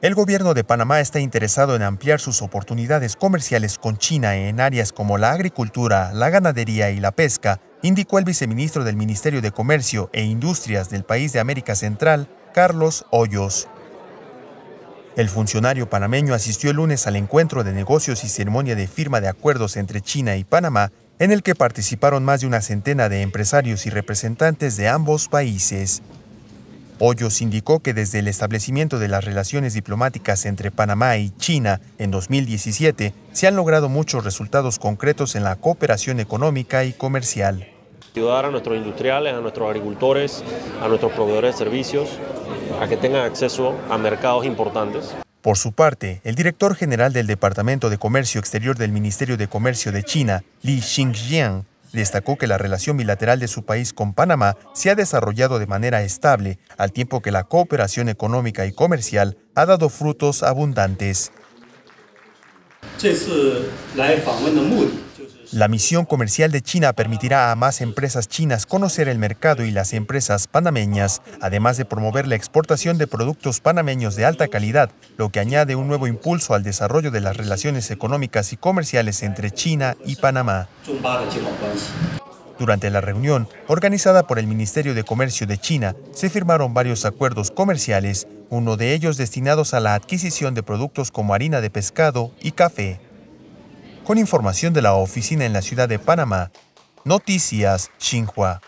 El gobierno de Panamá está interesado en ampliar sus oportunidades comerciales con China en áreas como la agricultura, la ganadería y la pesca, indicó el viceministro del Ministerio de Comercio e Industrias del país de América Central, Carlos Hoyos. El funcionario panameño asistió el lunes al encuentro de negocios y ceremonia de firma de acuerdos entre China y Panamá, en el que participaron más de una centena de empresarios y representantes de ambos países. Hoyos indicó que desde el establecimiento de las relaciones diplomáticas entre Panamá y China en 2017 se han logrado muchos resultados concretos en la cooperación económica y comercial. Ayudar a nuestros industriales, a nuestros agricultores, a nuestros proveedores de servicios, a que tengan acceso a mercados importantes. Por su parte, el director general del Departamento de Comercio Exterior del Ministerio de Comercio de China, Li Xingjian, Destacó que la relación bilateral de su país con Panamá se ha desarrollado de manera estable, al tiempo que la cooperación económica y comercial ha dado frutos abundantes. E la misión comercial de China permitirá a más empresas chinas conocer el mercado y las empresas panameñas, además de promover la exportación de productos panameños de alta calidad, lo que añade un nuevo impulso al desarrollo de las relaciones económicas y comerciales entre China y Panamá. Durante la reunión, organizada por el Ministerio de Comercio de China, se firmaron varios acuerdos comerciales, uno de ellos destinados a la adquisición de productos como harina de pescado y café con información de la oficina en la ciudad de Panamá. Noticias Xinhua.